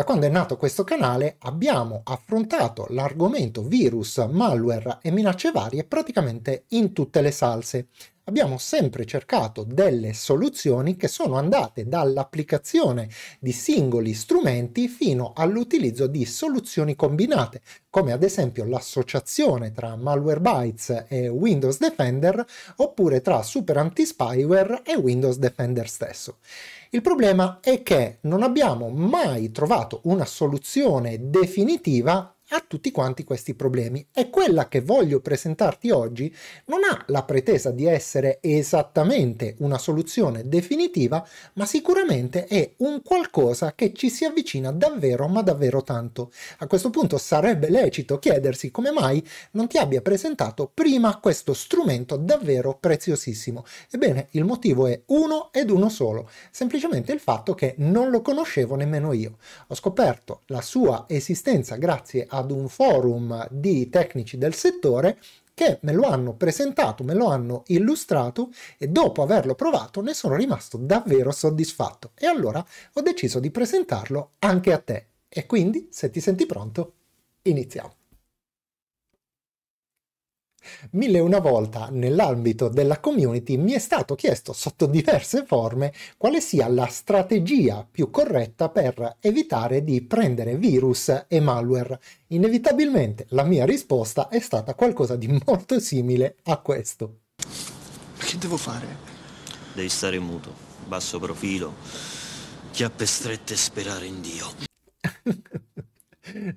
Da quando è nato questo canale abbiamo affrontato l'argomento virus, malware e minacce varie praticamente in tutte le salse abbiamo sempre cercato delle soluzioni che sono andate dall'applicazione di singoli strumenti fino all'utilizzo di soluzioni combinate, come ad esempio l'associazione tra Malwarebytes e Windows Defender, oppure tra Super Anti-Spyware e Windows Defender stesso. Il problema è che non abbiamo mai trovato una soluzione definitiva a tutti quanti questi problemi e quella che voglio presentarti oggi non ha la pretesa di essere esattamente una soluzione definitiva, ma sicuramente è un qualcosa che ci si avvicina davvero ma davvero tanto. A questo punto sarebbe lecito chiedersi come mai non ti abbia presentato prima questo strumento davvero preziosissimo. Ebbene, il motivo è uno ed uno solo, semplicemente il fatto che non lo conoscevo nemmeno io. Ho scoperto la sua esistenza grazie a ad un forum di tecnici del settore che me lo hanno presentato, me lo hanno illustrato e dopo averlo provato ne sono rimasto davvero soddisfatto e allora ho deciso di presentarlo anche a te. E quindi, se ti senti pronto, iniziamo. Mille e una volta nell'ambito della community mi è stato chiesto sotto diverse forme quale sia la strategia più corretta per evitare di prendere virus e malware. Inevitabilmente la mia risposta è stata qualcosa di molto simile a questo. Che devo fare? Devi stare muto, basso profilo, chiappe strette e sperare in Dio.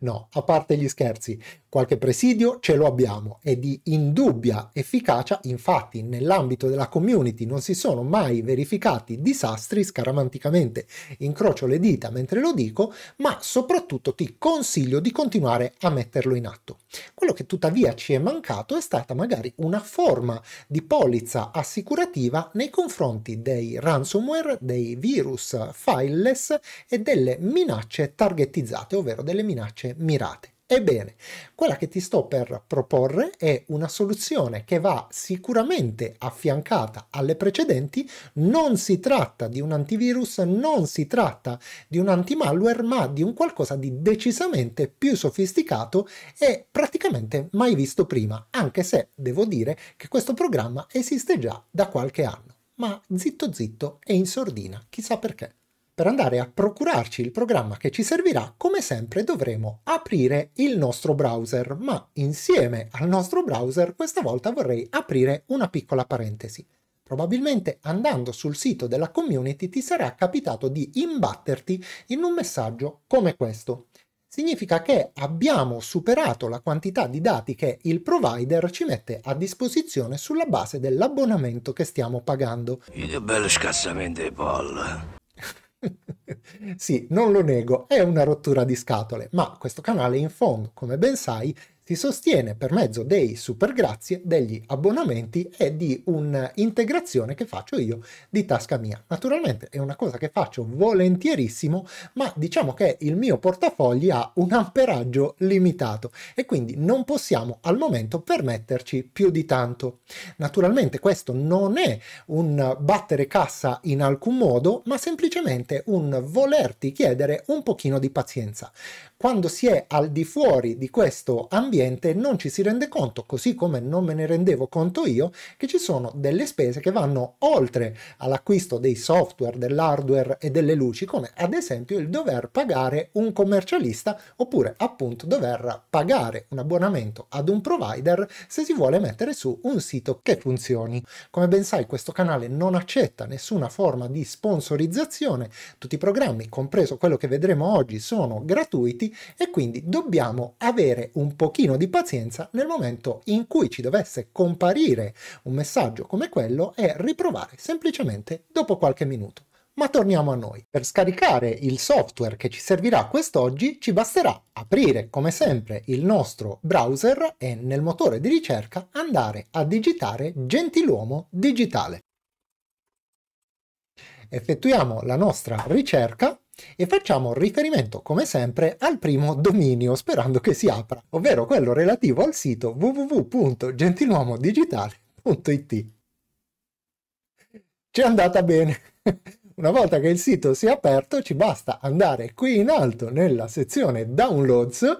No, a parte gli scherzi, qualche presidio ce lo abbiamo e di indubbia efficacia, infatti, nell'ambito della community non si sono mai verificati disastri scaramanticamente. Incrocio le dita mentre lo dico, ma soprattutto ti consiglio di continuare a metterlo in atto. Quello che tuttavia ci è mancato è stata magari una forma di polizza assicurativa nei confronti dei ransomware, dei virus fileless e delle minacce targetizzate, ovvero delle minacce mirate. Ebbene, quella che ti sto per proporre è una soluzione che va sicuramente affiancata alle precedenti, non si tratta di un antivirus, non si tratta di un antimalware, ma di un qualcosa di decisamente più sofisticato e praticamente mai visto prima, anche se devo dire che questo programma esiste già da qualche anno, ma zitto zitto e in sordina, chissà perché per andare a procurarci il programma che ci servirà, come sempre dovremo aprire il nostro browser, ma insieme al nostro browser questa volta vorrei aprire una piccola parentesi. Probabilmente andando sul sito della community ti sarà capitato di imbatterti in un messaggio come questo. Significa che abbiamo superato la quantità di dati che il provider ci mette a disposizione sulla base dell'abbonamento che stiamo pagando. Che bello scassamente di polla sì, non lo nego, è una rottura di scatole, ma questo canale in fondo, come ben sai, si sostiene per mezzo dei super grazie, degli abbonamenti e di un'integrazione che faccio io di tasca mia. Naturalmente è una cosa che faccio volentierissimo, ma diciamo che il mio portafogli ha un amperaggio limitato e quindi non possiamo al momento permetterci più di tanto. Naturalmente questo non è un battere cassa in alcun modo, ma semplicemente un volerti chiedere un pochino di pazienza. Quando si è al di fuori di questo ambiente ambiente non ci si rende conto, così come non me ne rendevo conto io, che ci sono delle spese che vanno oltre all'acquisto dei software, dell'hardware e delle luci, come ad esempio il dover pagare un commercialista oppure appunto dover pagare un abbonamento ad un provider se si vuole mettere su un sito che funzioni. Come ben sai questo canale non accetta nessuna forma di sponsorizzazione, tutti i programmi, compreso quello che vedremo oggi, sono gratuiti e quindi dobbiamo avere un pochino pochino di pazienza nel momento in cui ci dovesse comparire un messaggio come quello e riprovare semplicemente dopo qualche minuto. Ma torniamo a noi. Per scaricare il software che ci servirà quest'oggi ci basterà aprire come sempre il nostro browser e nel motore di ricerca andare a digitare Gentiluomo Digitale. Effettuiamo la nostra ricerca e facciamo riferimento come sempre al primo dominio sperando che si apra, ovvero quello relativo al sito www.gentiluomodigitale.it. Ci è andata bene. Una volta che il sito si è aperto ci basta andare qui in alto nella sezione Downloads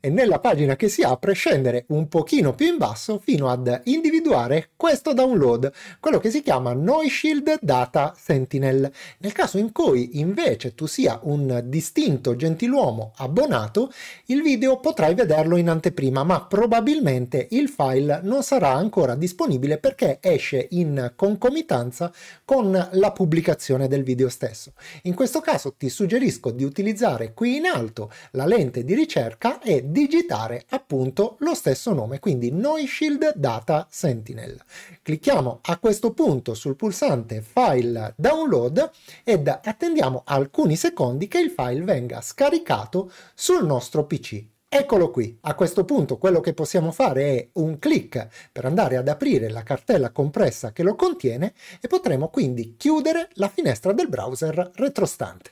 e nella pagina che si apre scendere un pochino più in basso fino ad individuare questo download, quello che si chiama NoShield Data Sentinel. Nel caso in cui invece tu sia un distinto gentiluomo abbonato, il video potrai vederlo in anteprima, ma probabilmente il file non sarà ancora disponibile perché esce in concomitanza con la pubblicazione del video stesso. In questo caso ti suggerisco di utilizzare qui in alto la lente di ricerca e digitare appunto lo stesso nome, quindi NoiShield Data Sentinel. Clicchiamo a questo punto sul pulsante File Download ed attendiamo alcuni secondi che il file venga scaricato sul nostro PC. Eccolo qui. A questo punto quello che possiamo fare è un clic per andare ad aprire la cartella compressa che lo contiene e potremo quindi chiudere la finestra del browser retrostante.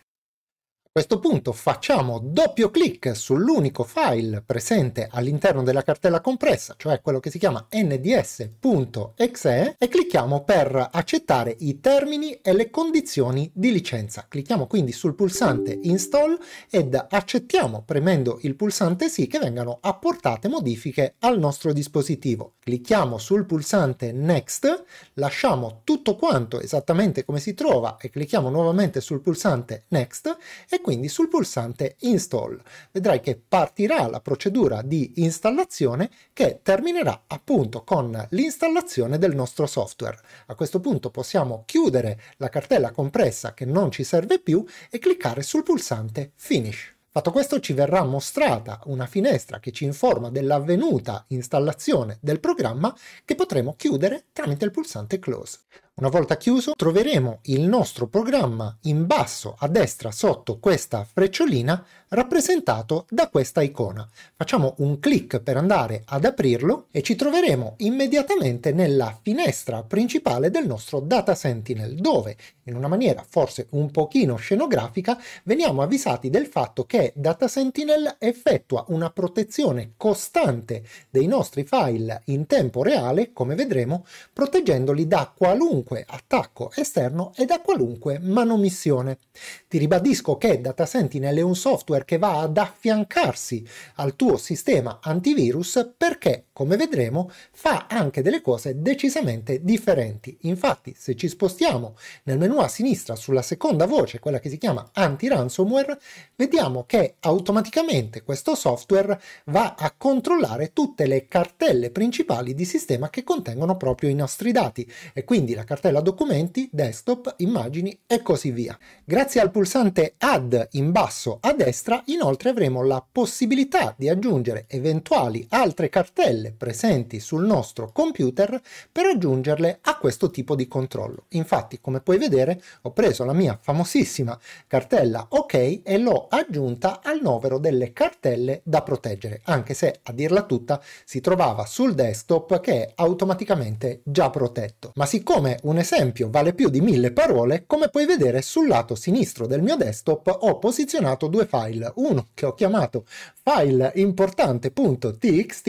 A questo punto facciamo doppio clic sull'unico file presente all'interno della cartella compressa, cioè quello che si chiama nds.exe, e clicchiamo per accettare i termini e le condizioni di licenza. Clicchiamo quindi sul pulsante install ed accettiamo premendo il pulsante sì che vengano apportate modifiche al nostro dispositivo. Clicchiamo sul pulsante next, lasciamo tutto quanto esattamente come si trova e clicchiamo nuovamente sul pulsante next e quindi sul pulsante install. Vedrai che partirà la procedura di installazione che terminerà appunto con l'installazione del nostro software. A questo punto possiamo chiudere la cartella compressa che non ci serve più e cliccare sul pulsante finish. Fatto questo ci verrà mostrata una finestra che ci informa dell'avvenuta installazione del programma che potremo chiudere tramite il pulsante close. Una volta chiuso troveremo il nostro programma in basso a destra sotto questa frecciolina rappresentato da questa icona. Facciamo un clic per andare ad aprirlo e ci troveremo immediatamente nella finestra principale del nostro Data Sentinel dove in una maniera forse un pochino scenografica veniamo avvisati del fatto che Data Sentinel effettua una protezione costante dei nostri file in tempo reale come vedremo proteggendoli da qualunque qualunque attacco esterno e da qualunque manomissione. Ti ribadisco che Data Sentinel è un software che va ad affiancarsi al tuo sistema antivirus perché, come vedremo, fa anche delle cose decisamente differenti. Infatti, se ci spostiamo nel menu a sinistra sulla seconda voce, quella che si chiama anti-ransomware, vediamo che automaticamente questo software va a controllare tutte le cartelle principali di sistema che contengono proprio i nostri dati e quindi la cartella documenti, desktop, immagini e così via. Grazie al pulsante Add in basso a destra inoltre avremo la possibilità di aggiungere eventuali altre cartelle presenti sul nostro computer per aggiungerle a questo tipo di controllo. Infatti come puoi vedere ho preso la mia famosissima cartella OK e l'ho aggiunta al novero delle cartelle da proteggere, anche se a dirla tutta si trovava sul desktop che è automaticamente già protetto. Ma siccome un esempio vale più di mille parole, come puoi vedere sul lato sinistro del mio desktop ho posizionato due file, uno che ho chiamato file importante.txt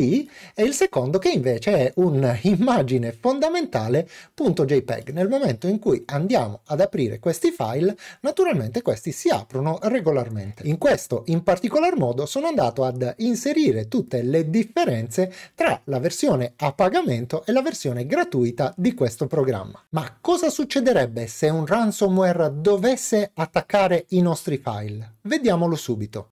e il secondo che invece è un'immagine fondamentale.jpg. Nel momento in cui andiamo ad aprire questi file, naturalmente questi si aprono regolarmente. In questo in particolar modo sono andato ad inserire tutte le differenze tra la versione a pagamento e la versione gratuita di questo programma. Ma cosa succederebbe se un ransomware dovesse attaccare i nostri file? Vediamolo subito.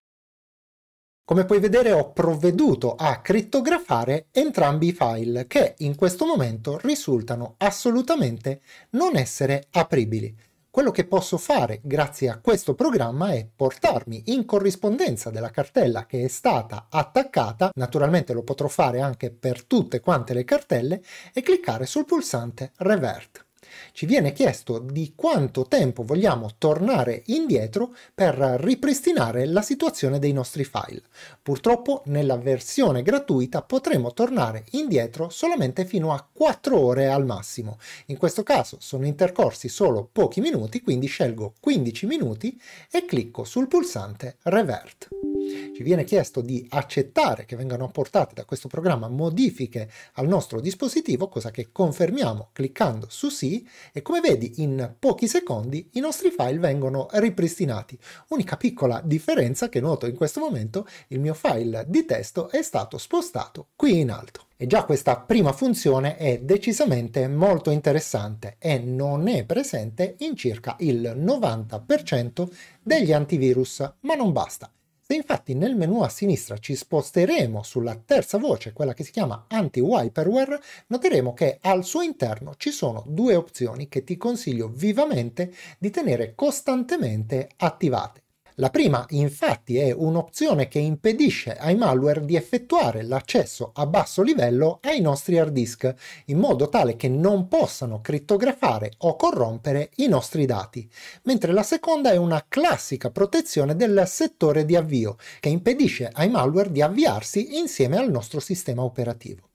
Come puoi vedere ho provveduto a crittografare entrambi i file che in questo momento risultano assolutamente non essere apribili. Quello che posso fare grazie a questo programma è portarmi in corrispondenza della cartella che è stata attaccata, naturalmente lo potrò fare anche per tutte quante le cartelle, e cliccare sul pulsante Revert. Ci viene chiesto di quanto tempo vogliamo tornare indietro per ripristinare la situazione dei nostri file. Purtroppo nella versione gratuita potremo tornare indietro solamente fino a 4 ore al massimo. In questo caso sono intercorsi solo pochi minuti, quindi scelgo 15 minuti e clicco sul pulsante Revert. Ci viene chiesto di accettare che vengano apportate da questo programma modifiche al nostro dispositivo, cosa che confermiamo cliccando su sì e come vedi in pochi secondi i nostri file vengono ripristinati. Unica piccola differenza che noto in questo momento, il mio file di testo è stato spostato qui in alto. E già questa prima funzione è decisamente molto interessante e non è presente in circa il 90% degli antivirus, ma non basta. Se infatti nel menu a sinistra ci sposteremo sulla terza voce, quella che si chiama anti-wiperware, noteremo che al suo interno ci sono due opzioni che ti consiglio vivamente di tenere costantemente attivate. La prima infatti è un'opzione che impedisce ai malware di effettuare l'accesso a basso livello ai nostri hard disk in modo tale che non possano crittografare o corrompere i nostri dati, mentre la seconda è una classica protezione del settore di avvio che impedisce ai malware di avviarsi insieme al nostro sistema operativo.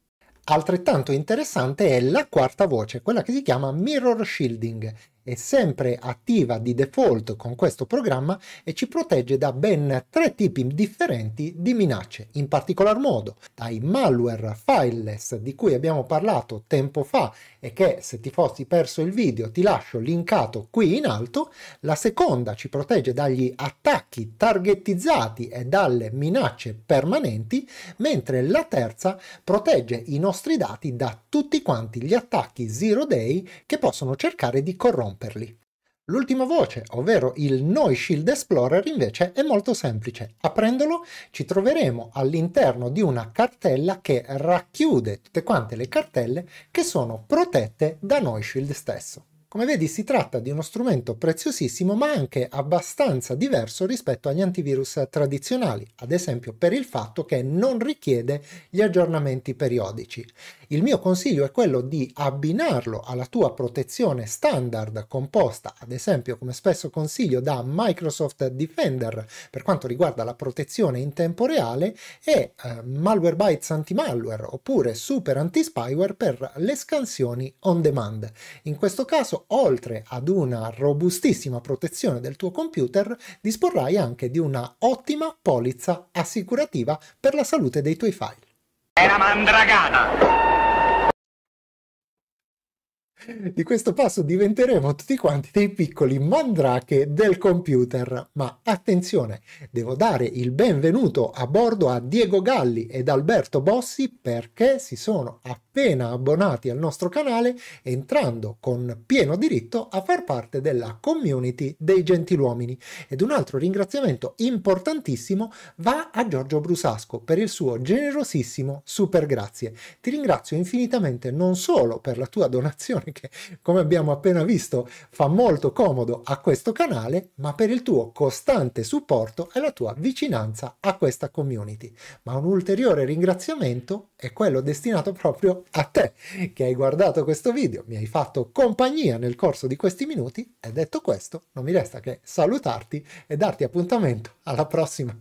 Altrettanto interessante è la quarta voce, quella che si chiama mirror shielding, è sempre attiva di default con questo programma e ci protegge da ben tre tipi differenti di minacce, in particolar modo dai malware fileless di cui abbiamo parlato tempo fa e che se ti fossi perso il video ti lascio linkato qui in alto, la seconda ci protegge dagli attacchi targetizzati e dalle minacce permanenti, mentre la terza protegge i nostri dati da tutti quanti gli attacchi zero day che possono cercare di corrompere romperli. L'ultima voce, ovvero il Noi Shield Explorer, invece è molto semplice. Aprendolo ci troveremo all'interno di una cartella che racchiude tutte quante le cartelle che sono protette da Noi Shield stesso. Come vedi si tratta di uno strumento preziosissimo ma anche abbastanza diverso rispetto agli antivirus tradizionali, ad esempio per il fatto che non richiede gli aggiornamenti periodici. Il mio consiglio è quello di abbinarlo alla tua protezione standard composta, ad esempio come spesso consiglio da Microsoft Defender per quanto riguarda la protezione in tempo reale e eh, bytes anti-malware oppure Super anti-spyware per le scansioni on demand. In questo caso oltre ad una robustissima protezione del tuo computer, disporrai anche di una ottima polizza assicurativa per la salute dei tuoi file. È una mandragata! Di questo passo diventeremo tutti quanti dei piccoli mandrache del computer. Ma attenzione, devo dare il benvenuto a bordo a Diego Galli ed Alberto Bossi perché si sono appena appena abbonati al nostro canale, entrando con pieno diritto a far parte della community dei gentiluomini. Ed un altro ringraziamento importantissimo va a Giorgio Brusasco per il suo generosissimo super grazie. Ti ringrazio infinitamente non solo per la tua donazione che, come abbiamo appena visto, fa molto comodo a questo canale, ma per il tuo costante supporto e la tua vicinanza a questa community. Ma un ulteriore ringraziamento è quello destinato proprio a te che hai guardato questo video, mi hai fatto compagnia nel corso di questi minuti e detto questo non mi resta che salutarti e darti appuntamento alla prossima.